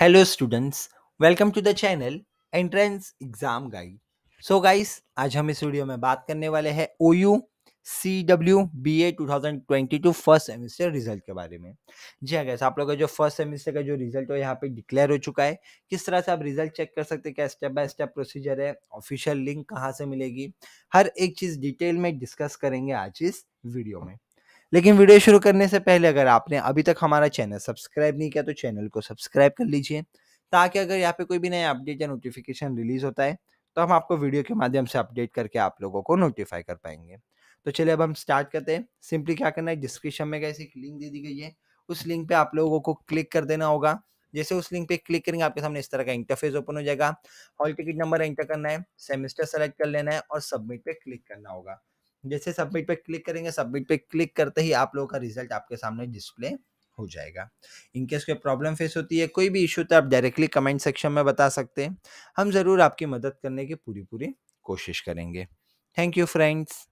hello students welcome to the channel entrance exam guide so guys आज हम इस video में बात करने वाले हैं O U C W B A two thousand twenty two first semester result के बारे में जी हाँ गैस आप लोग का जो फर्स्ट सेमेस्टर का जो रिजल्ट है यहाँ पे डिक्लेयर हो चुका है किस तरह से आप रिजल्ट चेक कर सकते हैं क्या स्टेप बाय स्टेप प्रोसीजर है ऑफिशियल लिंक कहाँ से मिलेगी हर एक चीज़ डिटेल में डिस्कस करेंगे आज इस वीडियो में लेकिन वीडियो शुरू करने से पहले अगर आपने अभी तक हमारा चैनल सब्सक्राइब नहीं किया तो चैनल को सब्सक्राइब कर लीजिए ताकि अगर यहाँ पे कोई भी नया अपडेट या नोटिफिकेशन रिलीज होता है तो हम आपको वीडियो के माध्यम से अपडेट करके आप लोगों को नोटिफाई कर पाएंगे तो चलिए अब हम स्टार्ट करते हैं सिंपली क्या करना है डिस्क्रिप्शन में कैसे लिंक दे दी गई है उस लिंक पे आप लोगों को क्लिक कर देना होगा जैसे उस लिंक पे क्लिक करेंगे आपके सामने इस तरह का इंटरफेस ओपन हो जाएगा हॉल टिकट नंबर एंटर करना है सेमेस्टर सेलेक्ट कर लेना है और सबमिट पे क्लिक करना होगा जैसे सबमिट पे क्लिक करेंगे सबमिट पे क्लिक करते ही आप लोगों का रिजल्ट आपके सामने डिस्प्ले हो जाएगा इनकेस कोई प्रॉब्लम फेस होती है कोई भी इशू तो आप डायरेक्टली कमेंट सेक्शन में बता सकते हैं हम ज़रूर आपकी मदद करने की पूरी पूरी कोशिश करेंगे थैंक यू फ्रेंड्स